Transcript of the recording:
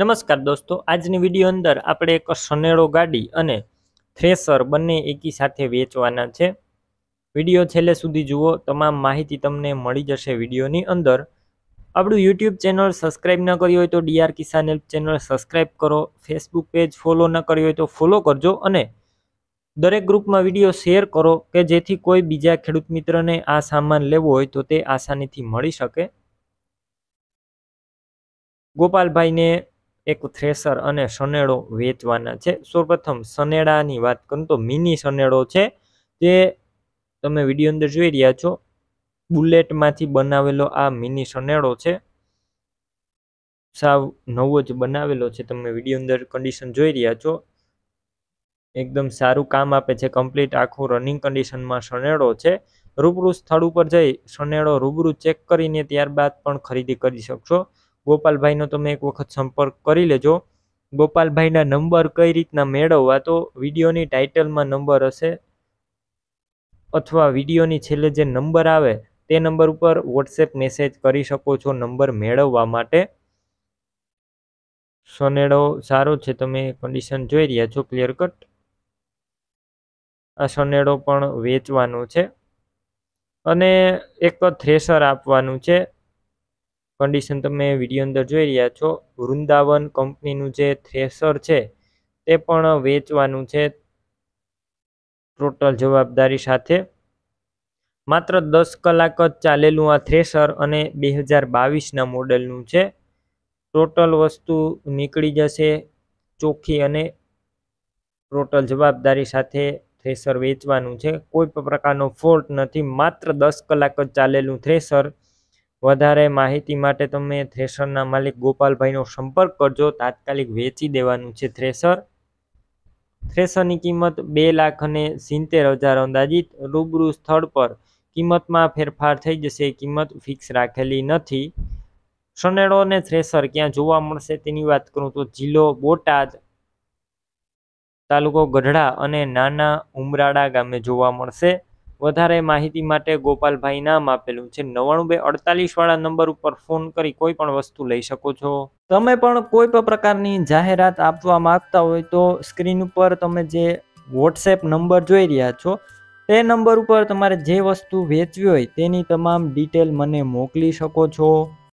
નમસ્કાર દોસ્તો આજની વિડીયો અંદર આપણે એક સનેડો ગાડી અને થ્રેસર બંને એકી સાથે વેચવાના છે વિડીયો છેલ્લે સુધી જુઓ તમામ માહિતી તમને મળી જશે વિડીયોની અંદર આપણું યુટ્યુબ ચેનલ સબસ્ક્રાઈબ ન કરી હોય તો DR Kisan help channel subscribe કરો ફેસબુક પેજ ફોલો ન કરી હોય તો ફોલો કરજો અને દરેક ગ્રુપમાં વિડીયો શેર કરો કે જેથી કોઈ બીજા ખેડૂત મિત્રને આ સામાન લેવો હોય તો તે આસાનીથી મળી શકે ગોપાલભાઈને એક થ્રેસર અને શનેડો વેચવાના છે સૌપ્રથમ શનેડાની વાત કરું તો મિની શનેડો છે તે તમે વિડીયો અંદર જોઈ રહ્યા છો બુલેટમાંથી બનાવેલો આ મિની શનેડો છે સાવ નવો જ બનાવેલો છે તમે વિડીયો અંદર કન્ડિશન જોઈ રહ્યા છો એકદમ સારું કામ આપે છે કમ્પ્લીટ આખું રનિંગ કન્ડિશનમાં શનેડો છે રૂબરૂ સ્થળ ઉપર જઈ શનેડો રૂબરૂ ચેક કરીને ત્યારબાદ પણ ખરીદી કરી શકશો ગોપાલભાઈનો તમે એક વખત સંપર્ક કરી લેજો ગોપાલભાઈના નંબર કઈ રીતના મેળવવા તો વિડીયોની ટાઇટલમાં નંબર હશે અથવા વિડીયોની છેલ્લે જે નંબર આવે તે નંબર ઉપર વોટ્સએપ મેસેજ કરી શકો છો નંબર મેળવવા માટે સનેડો સારો છે તમે કન્ડિશન જોઈ રહ્યા છો ક્લિયર કટ આ સનેડો પણ વેચવાનો છે અને એક થ્રેશર આપવાનું છે કન્ડિશન તમે વિડીયો અંદર જોઈ રહ્યા છો વૃંદાવન કંપનીનું જે થ્રેસર છે તે પણ વેચવાનું છે ટોટલ જવાબદારી સાથે માત્ર દસ કલાક જ ચાલેલું આ થ્રેસર અને બે હજાર બાવીસના મોડેલનું છે ટોટલ વસ્તુ નીકળી જશે ચોખ્ખી અને ટોટલ જવાબદારી સાથે થ્રેસર વેચવાનું છે કોઈ પણ પ્રકારનો ફોલ્ટ નથી માત્ર દસ કલાક જ ચાલેલું થ્રેસર વધારે માહિતી માટે તમે થ્રેસરના માલિક ગોપાલભાઈનો સંપર્ક કરજો તાત્કાલિક વેચી દેવાનું છે થ્રેસર થ્રેસરની કિંમત બે લાખ અને સિત્તેર હજાર અંદાજિત રૂબરૂ સ્થળ પર કિંમતમાં ફેરફાર થઈ જશે કિંમત ફિક્સ રાખેલી નથી શનેડો અને થ્રેસર ક્યાં જોવા મળશે તેની વાત કરું તો જિલ્લો બોટાદ તાલુકો ગઢડા અને નાના ઉમરાળા ગામે જોવા મળશે વધારે માહિતી માટે ગોપાલભાઈ નામ આપેલું છે નવ્વાણું બે અડતાલીસ વાળા નંબર ઉપર ફોન કરી કોઈ પણ વસ્તુ લઈ શકો છો તમે પણ કોઈ પણ પ્રકારની જાહેરાત આપવા માંગતા હોય તો સ્ક્રીન ઉપર તમે જે વોટ્સએપ નંબર જોઈ રહ્યા છો તે નંબર ઉપર તમારે જે વસ્તુ વેચવી હોય તેની તમામ ડિટેલ મને મોકલી શકો છો